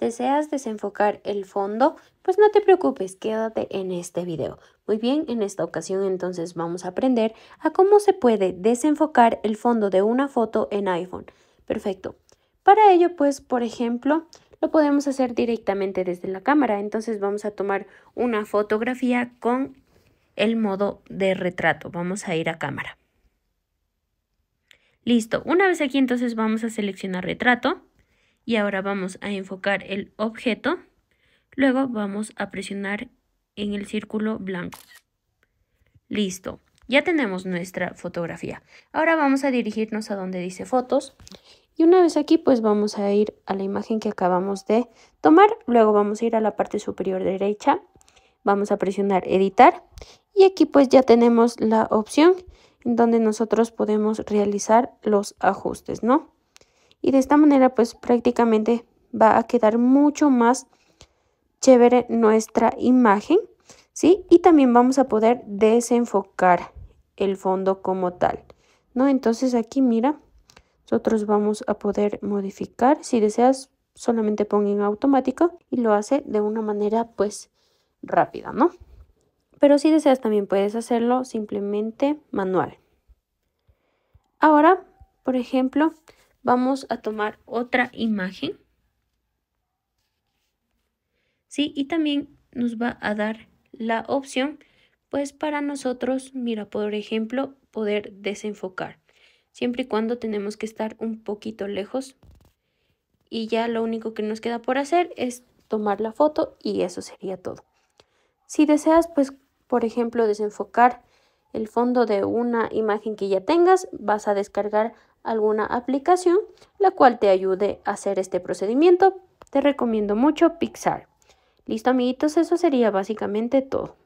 deseas desenfocar el fondo, pues no te preocupes, quédate en este video. Muy bien, en esta ocasión entonces vamos a aprender a cómo se puede desenfocar el fondo de una foto en iPhone. Perfecto. Para ello, pues, por ejemplo, lo podemos hacer directamente desde la cámara. Entonces vamos a tomar una fotografía con el modo de retrato. Vamos a ir a cámara. Listo. Una vez aquí entonces vamos a seleccionar retrato y ahora vamos a enfocar el objeto. Luego vamos a presionar en el círculo blanco. Listo. Ya tenemos nuestra fotografía. Ahora vamos a dirigirnos a donde dice fotos. Y una vez aquí, pues vamos a ir a la imagen que acabamos de tomar. Luego vamos a ir a la parte superior derecha. Vamos a presionar editar. Y aquí pues ya tenemos la opción en donde nosotros podemos realizar los ajustes, ¿no? y de esta manera pues prácticamente va a quedar mucho más chévere nuestra imagen, ¿sí? Y también vamos a poder desenfocar el fondo como tal, ¿no? Entonces aquí mira, nosotros vamos a poder modificar, si deseas solamente pon en automático y lo hace de una manera pues rápida, ¿no? Pero si deseas también puedes hacerlo simplemente manual. Ahora, por ejemplo, Vamos a tomar otra imagen. ¿Sí? Y también nos va a dar la opción, pues para nosotros, mira, por ejemplo, poder desenfocar. Siempre y cuando tenemos que estar un poquito lejos. Y ya lo único que nos queda por hacer es tomar la foto y eso sería todo. Si deseas, pues, por ejemplo, desenfocar el fondo de una imagen que ya tengas, vas a descargar alguna aplicación la cual te ayude a hacer este procedimiento. Te recomiendo mucho Pixar. Listo amiguitos, eso sería básicamente todo.